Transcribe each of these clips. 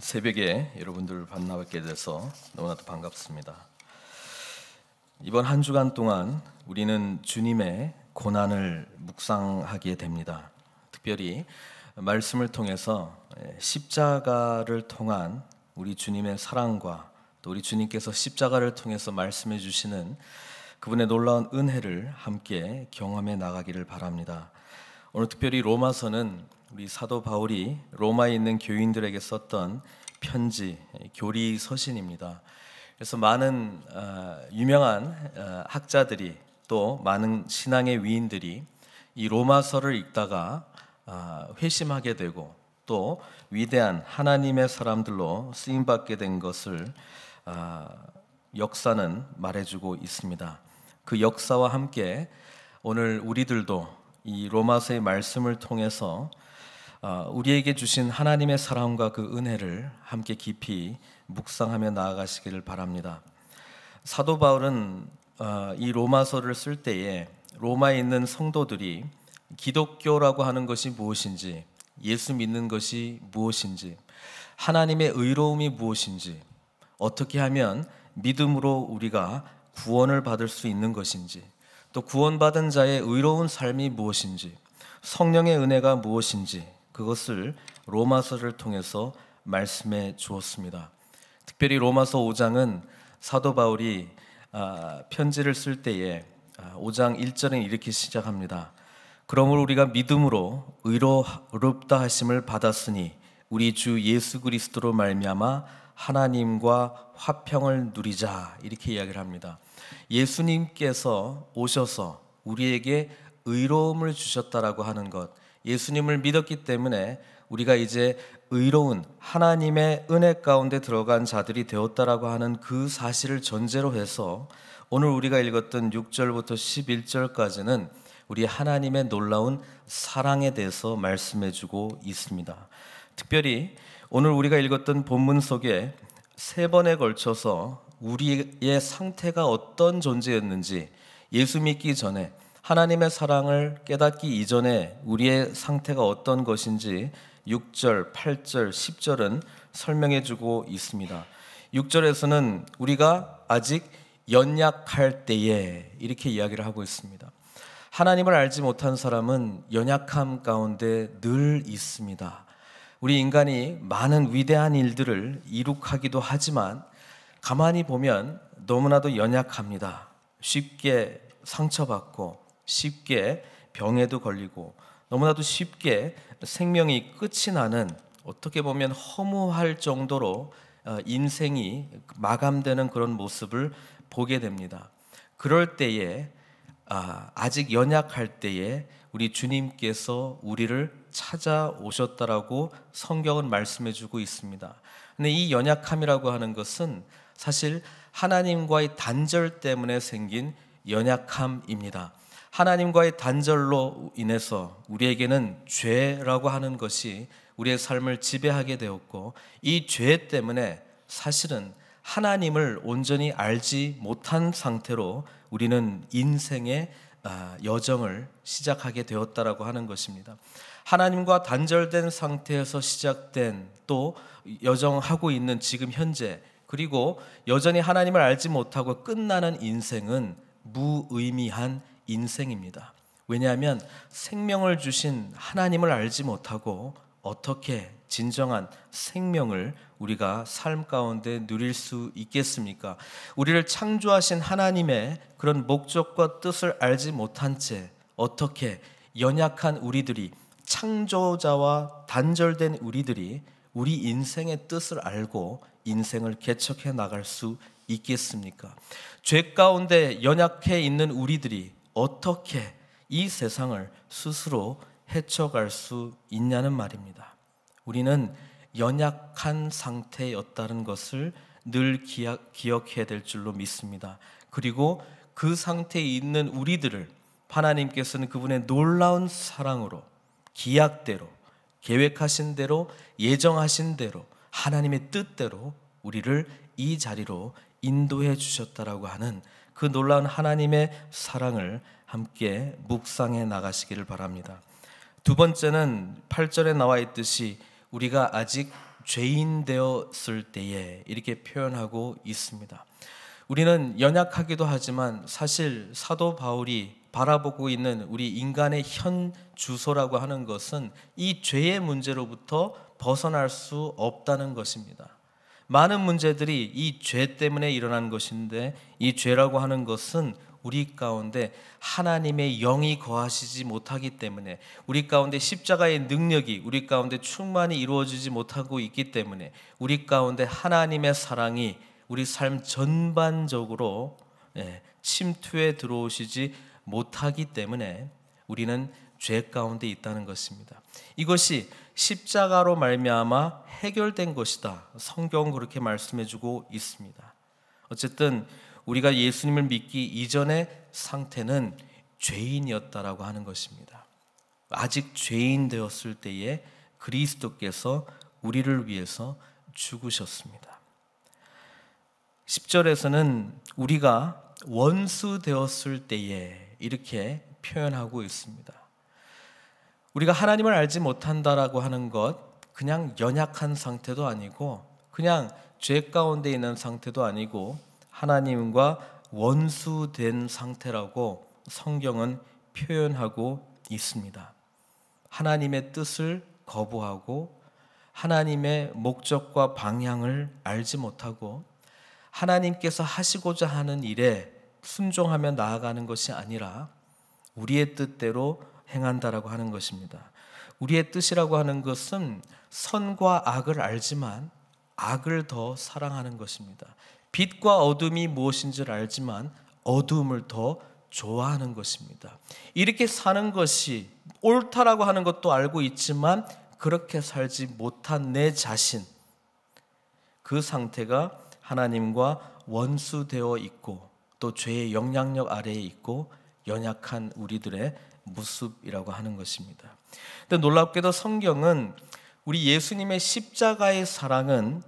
새벽에 여러분들을 만나뵙게 돼서 너무나도 반갑습니다. 이번 한 주간 동안 우리는 주님의 고난을 묵상하게 됩니다. 특별히 말씀을 통해서 예, 십자가를 통한 우리 주님의 사랑과 또 우리 주님께서 십자가를 통해서 말씀해 주시는 그분의 놀라운 은혜를 함께 경험해 나가기를 바랍니다. 오늘 특별히 로마서는 우리 사도 바울이 로마에 있는 교인들에게 썼던 편지 교리 서신입니다. 그래서 많은 어, 유명한 어, 학자들이 또 많은 신앙의 위인들이 이 로마서를 읽다가 어, 회심하게 되고 또 위대한 하나님의 사람들로 쓰임 받게 된 것을 어, 역사는 말해주고 있습니다. 그 역사와 함께 오늘 우리들도 이 로마서의 말씀을 통해서 어, 우리에게 주신 하나님의 사랑과 그 은혜를 함께 깊이 묵상하며 나아가시기를 바랍니다. 사도 바울은 어, 이 로마서를 쓸 때에 로마에 있는 성도들이 기독교라고 하는 것이 무엇인지, 예수 믿는 것이 무엇인지, 하나님의 의로움이 무엇인지, 어떻게 하면 믿음으로 우리가 구원을 받을 수 있는 것인지, 또 구원받은 자의 의로운 삶이 무엇인지, 성령의 은혜가 무엇인지, 그것을 로마서를 통해서 말씀해 주었습니다. 특별히 로마서 5장은 사도 바울이 아, 편지를 쓸 때에 5장 아, 1절은 이렇게 시작합니다. 그러므로 우리가 믿음으로 의롭다 하심을 받았으니 우리 주 예수 그리스도로 말미암아 하나님과 화평을 누리자 이렇게 이야기를 합니다. 예수님께서 오셔서 우리에게 의로움을 주셨다라고 하는 것 예수님을 믿었기 때문에 우리가 이제 의로운 하나님의 은혜 가운데 들어간 자들이 되었다라고 하는 그 사실을 전제로 해서 오늘 우리가 읽었던 6절부터 11절까지는 우리 하나님의 놀라운 사랑에 대해서 말씀해 주고 있습니다. 특별히 오늘 우리가 읽었던 본문 속에 세 번에 걸쳐서 우리의 상태가 어떤 존재였는지 예수 믿기 전에 하나님의 사랑을 깨닫기 이전에 우리의 상태가 어떤 것인지 6절, 8절, 10절은 설명해 주고 있습니다. 6절에서는 우리가 아직 연약할 때에 이렇게 이야기를 하고 있습니다. 하나님을 알지 못한 사람은 연약함 가운데 늘 있습니다. 우리 인간이 많은 위대한 일들을 이룩하기도 하지만 가만히 보면 너무나도 연약합니다. 쉽게 상처받고 쉽게 병에도 걸리고 너무나도 쉽게 생명이 끝이 나는 어떻게 보면 허무할 정도로 어, 인생이 마감되는 그런 모습을 보게 됩니다. 그럴 때에 아, 아직 연약할 때에 우리 주님께서 우리를 찾아오셨다라고 성경은 말씀해 주고 있습니다. 근데 이 연약함이라고 하는 것은 사실 하나님과의 단절 때문에 생긴 연약함입니다. 하나님과의 단절로 인해서 우리에게는 죄라고 하는 것이 우리의 삶을 지배하게 되었고 이 죄 때문에 사실은 하나님을 온전히 알지 못한 상태로 우리는 인생의 아, 여정을 시작하게 되었다라고 하는 것입니다. 하나님과 단절된 상태에서 시작된 또 여정하고 있는 지금 현재 그리고 여전히 하나님을 알지 못하고 끝나는 인생은 무의미한 인생입니다. 왜냐하면 생명을 주신 하나님을 알지 못하고 어떻게 진정한 생명을 우리가 삶 가운데 누릴 수 있겠습니까? 우리를 창조하신 하나님의 그런 목적과 뜻을 알지 못한 채 어떻게 연약한 우리들이 창조자와 단절된 우리들이 우리 인생의 뜻을 알고 인생을 개척해 나갈 수 있겠습니까? 죄 가운데 연약해 있는 우리들이 어떻게 이 세상을 스스로 헤쳐갈 수 있냐는 말입니다. 우리는 연약한 상태였다는 것을 늘 기약, 기억해야 될 줄로 믿습니다. 그리고 그 상태에 있는 우리들을 하나님께서는 그분의 놀라운 사랑으로 기약대로 계획하신 대로 예정하신 대로 하나님의 뜻대로 우리를 이 자리로 인도해 주셨다라고 하는 그 놀라운 하나님의 사랑을 함께 묵상해 나가시기를 바랍니다. 두 번째는 8절에 나와 있듯이 우리가 아직 죄인 되었을 때에 이렇게 표현하고 있습니다. 우리는 연약하기도 하지만 사실 사도 바울이 바라보고 있는 우리 인간의 현 주소라고 하는 것은 이 죄의 문제로부터 벗어날 수 없다는 것입니다. 많은 문제들이 이 죄 때문에 일어난 것인데 이 죄라고 하는 것은 우리 가운데 하나님의 영이 거하시지 못하기 때문에 우리 가운데 십자가의 능력이 우리 가운데 충만히 이루어지지 못하고 있기 때문에 우리 가운데 하나님의 사랑이 우리 삶 전반적으로 예, 침투에 들어오시지 못하기 때문에 우리는 죄 가운데 있다는 것입니다. 이것이 십자가로 말미암아 해결된 것이다. 성경 그렇게 말씀해주고 있습니다. 어쨌든 우리가 예수님을 믿기 이전의 상태는 죄인이었다라고 하는 것입니다. 아직 죄인 되었을 때에 그리스도께서 우리를 위해서 죽으셨습니다. 10절에서는 우리가 원수 되었을 때에 이렇게 표현하고 있습니다. 우리가 하나님을 알지 못한다라고 하는 것 그냥 연약한 상태도 아니고 그냥 죄 가운데 있는 상태도 아니고 하나님과 원수된 상태라고 성경은 표현하고 있습니다. 하나님의 뜻을 거부하고 하나님의 목적과 방향을 알지 못하고 하나님께서 하시고자 하는 일에 순종하며 나아가는 것이 아니라 우리의 뜻대로 행한다라고 하는 것입니다. 우리의 뜻이라고 하는 것은 선과 악을 알지만 악을 더 사랑하는 것입니다. 빛과 어둠이 무엇인지를 알지만 어둠을 더 좋아하는 것입니다. 이렇게 사는 것이 옳다라고 하는 것도 알고 있지만 그렇게 살지 못한 내 자신 그 상태가 하나님과 원수되어 있고 또 죄의 영향력 아래에 있고 연약한 우리들의 모습이라고 하는 것입니다. 근데 놀랍게도 성경은 우리 예수님의 십자가의 사랑은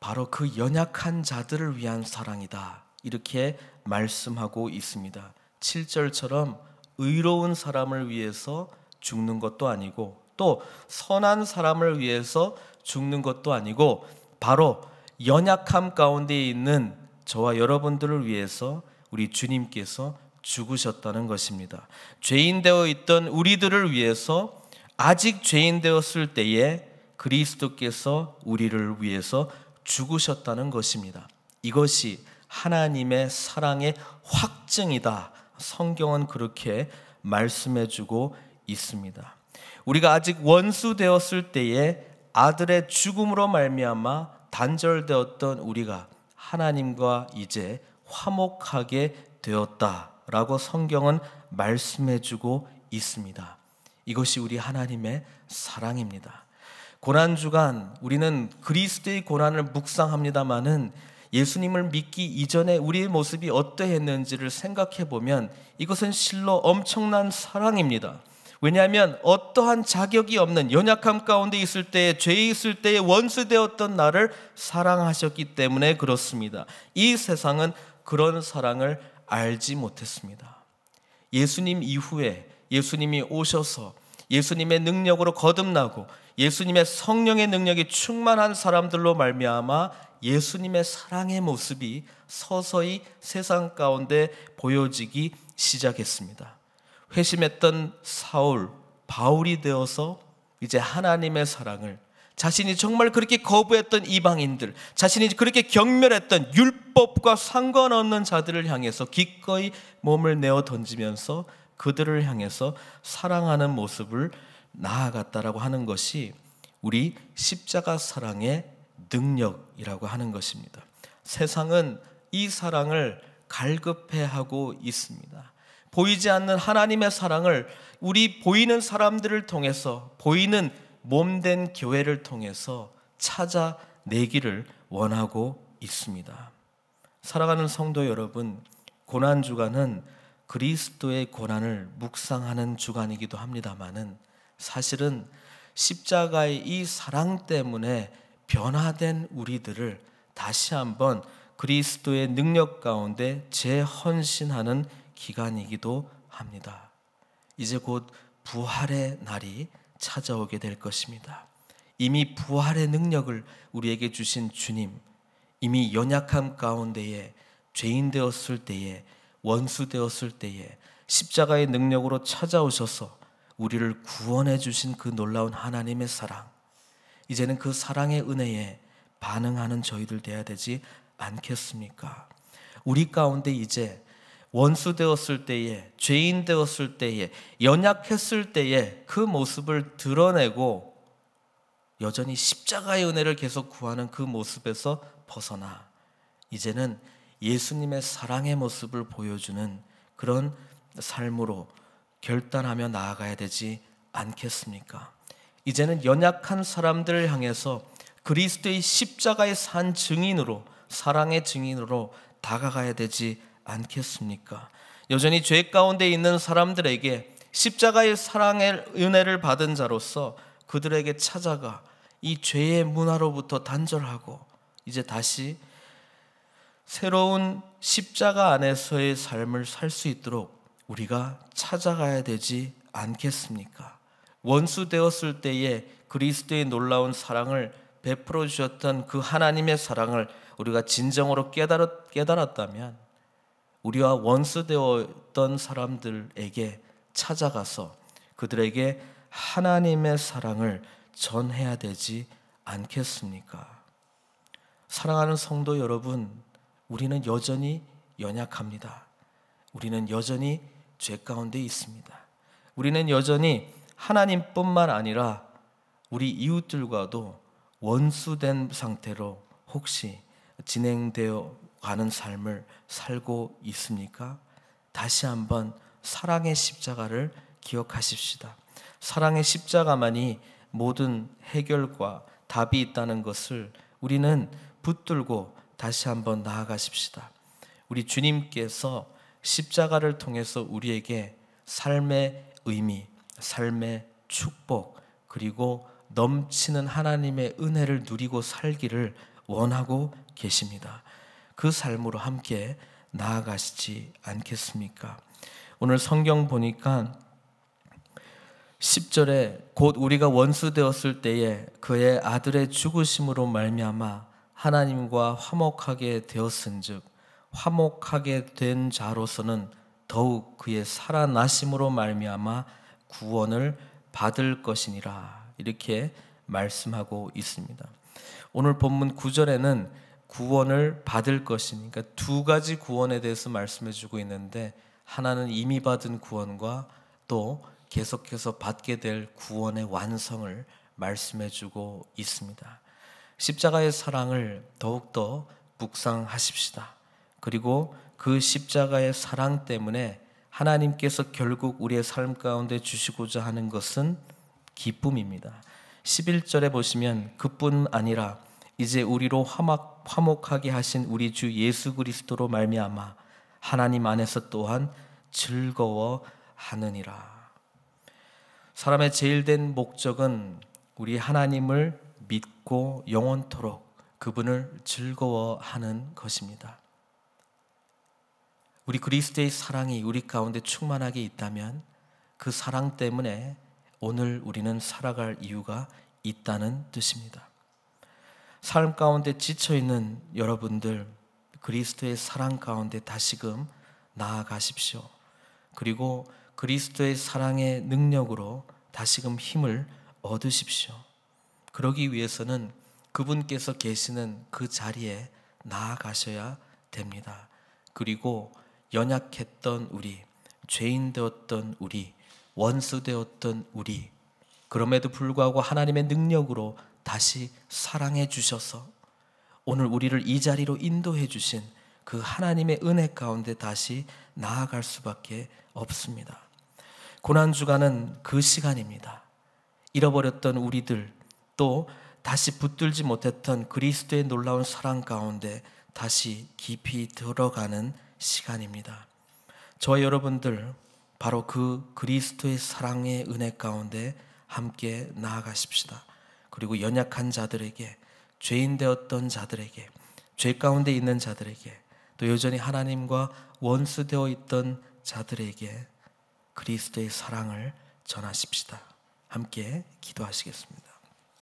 바로 그 연약한 자들을 위한 사랑이다. 이렇게 말씀하고 있습니다. 7절처럼 의로운 사람을 위해서 죽는 것도 아니고 또 선한 사람을 위해서 죽는 것도 아니고 바로 연약함 가운데 있는 저와 여러분들을 위해서 우리 주님께서 죽으셨다는 것입니다. 죄인 되어 있던 우리들을 위해서 아직 죄인 되었을 때에 그리스도께서 우리를 위해서 죽으셨다는 것입니다. 이것이 하나님의 사랑의 확증이다. 성경은 그렇게 말씀해 주고 있습니다. 우리가 아직 원수 되었을 때에 아들의 죽음으로 말미암아 단절되었던 우리가 하나님과 이제 화목하게 되었다. 라고 성경은 말씀해주고 있습니다. 이것이 우리 하나님의 사랑입니다. 고난주간 우리는 그리스도의 고난을 묵상합니다마는 예수님을 믿기 이전에 우리의 모습이 어떠했는지를 생각해 보면 이것은 실로 엄청난 사랑입니다. 왜냐하면 어떠한 자격이 없는 연약함 가운데 있을 때에 죄 있을 때에 원수되었던 나를 사랑하셨기 때문에 그렇습니다. 이 세상은 그런 사랑을 알지 못했습니다. 예수님 이후에 예수님이 오셔서 예수님의 능력으로 거듭나고 예수님의 성령의 능력이 충만한 사람들로 말미암아 예수님의 사랑의 모습이 서서히 세상 가운데 보여지기 시작했습니다. 회심했던 사울, 바울이 되어서 이제 하나님의 사랑을 자신이 정말 그렇게 거부했던 이방인들, 자신이 그렇게 경멸했던 율법과 상관없는 자들을 향해서 기꺼이 몸을 내어 던지면서 그들을 향해서 사랑하는 모습을 나아갔다라고 하는 것이 우리 십자가 사랑의 능력이라고 하는 것입니다. 세상은 이 사랑을 갈급해하고 있습니다. 보이지 않는 하나님의 사랑을 우리 보이는 사람들을 통해서 보이는 몸된 교회를 통해서 찾아내기를 원하고 있습니다. 살아가는 성도 여러분, 고난 주간은 그리스도의 고난을 묵상하는 주간이기도 합니다만은 사실은 십자가의 이 사랑 때문에 변화된 우리들을 다시 한번 그리스도의 능력 가운데 재헌신하는 기간이기도 합니다. 이제 곧 부활의 날이 찾아오게 될 것입니다. 이미 부활의 능력을 우리에게 주신 주님, 이미 연약함 가운데에 죄인 되었을 때에 원수 되었을 때에 십자가의 능력으로 찾아오셔서 우리를 구원해 주신 그 놀라운 하나님의 사랑. 이제는 그 사랑의 은혜에 반응하는 저희들 돼야 되지 않겠습니까? 우리 가운데 이제 원수 되었을 때에, 죄인 되었을 때에, 연약했을 때에 그 모습을 드러내고 여전히 십자가의 은혜를 계속 구하는 그 모습에서 벗어나 이제는 예수님의 사랑의 모습을 보여주는 그런 삶으로 결단하며 나아가야 되지 않겠습니까? 이제는 연약한 사람들을 향해서 그리스도의 십자가의 산 증인으로 사랑의 증인으로 다가가야 되지 않겠습니까? 여전히 죄 가운데 있는 사람들에게 십자가의 사랑의 은혜를 받은 자로서 그들에게 찾아가 이 죄의 문화로부터 단절하고 이제 다시 새로운 십자가 안에서의 삶을 살 수 있도록 우리가 찾아가야 되지 않겠습니까? 원수 되었을 때에 그리스도의 놀라운 사랑을 베풀어 주셨던 그 하나님의 사랑을 우리가 진정으로 깨달았, 깨달았다면 우리와 원수되었던 사람들에게 찾아가서 그들에게 하나님의 사랑을 전해야 되지 않겠습니까? 사랑하는 성도 여러분, 우리는 여전히 연약합니다. 우리는 여전히 죄 가운데 있습니다. 우리는 여전히 하나님뿐만 아니라 우리 이웃들과도 원수된 상태로 혹시 진행되어 가는 삶을 살고 있습니까? 다시 한번 사랑의 십자가를 기억하십시다. 사랑의 십자가만이 모든 해결과 답이 있다는 것을 우리는 붙들고 다시 한번 나아가십시다. 우리 주님께서 십자가를 통해서 우리에게 삶의 의미, 삶의 축복, 그리고 넘치는 하나님의 은혜를 누리고 살기를 원하고 계십니다. 그 삶으로 함께 나아가시지 않겠습니까? 오늘 성경 보니까 10절에 곧 우리가 원수 되었을 때에 그의 아들의 죽으심으로 말미암아 하나님과 화목하게 되었은즉 화목하게 된 자로서는 더욱 그의 살아나심으로 말미암아 구원을 받을 것이니라 이렇게 말씀하고 있습니다. 오늘 본문 9절에는 구원을 받을 것이니까 그러니까 두 가지 구원에 대해서 말씀해 주고 있는데 하나는 이미 받은 구원과 또 계속해서 받게 될 구원의 완성을 말씀해 주고 있습니다. 십자가의 사랑을 더욱더 묵상하십시다. 그리고 그 십자가의 사랑 때문에 하나님께서 결국 우리의 삶 가운데 주시고자 하는 것은 기쁨입니다. 11절에 보시면 그뿐 아니라 이제 우리로 화막 화목하게 하신 우리 주 예수 그리스도로 말미암아 하나님 안에서 또한 즐거워하느니라. 사람의 제일된 목적은 우리 하나님을 믿고 영원토록 그분을 즐거워하는 것입니다. 우리 그리스도의 사랑이 우리 가운데 충만하게 있다면 그 사랑 때문에 오늘 우리는 살아갈 이유가 있다는 뜻입니다. 삶 가운데 지쳐 있는 여러분들 그리스도의 사랑 가운데 다시금 나아가십시오. 그리고 그리스도의 사랑의 능력으로 다시금 힘을 얻으십시오. 그러기 위해서는 그분께서 계시는 그 자리에 나아가셔야 됩니다. 그리고 연약했던 우리, 죄인 되었던 우리, 원수 되었던 우리, 그럼에도 불구하고 하나님의 능력으로 다시 사랑해 주셔서 오늘 우리를 이 자리로 인도해 주신 그 하나님의 은혜 가운데 다시 나아갈 수밖에 없습니다. 고난주간은 그 시간입니다. 잃어버렸던 우리들 또 다시 붙들지 못했던 그리스도의 놀라운 사랑 가운데 다시 깊이 들어가는 시간입니다. 저와 여러분들 바로 그 그리스도의 사랑의 은혜 가운데 함께 나아가십시다. 그리고 연약한 자들에게 죄인 되었던 자들에게 죄 가운데 있는 자들에게 또 여전히 하나님과 원수 되어 있던 자들에게 그리스도의 사랑을 전하십시다. 함께 기도하시겠습니다.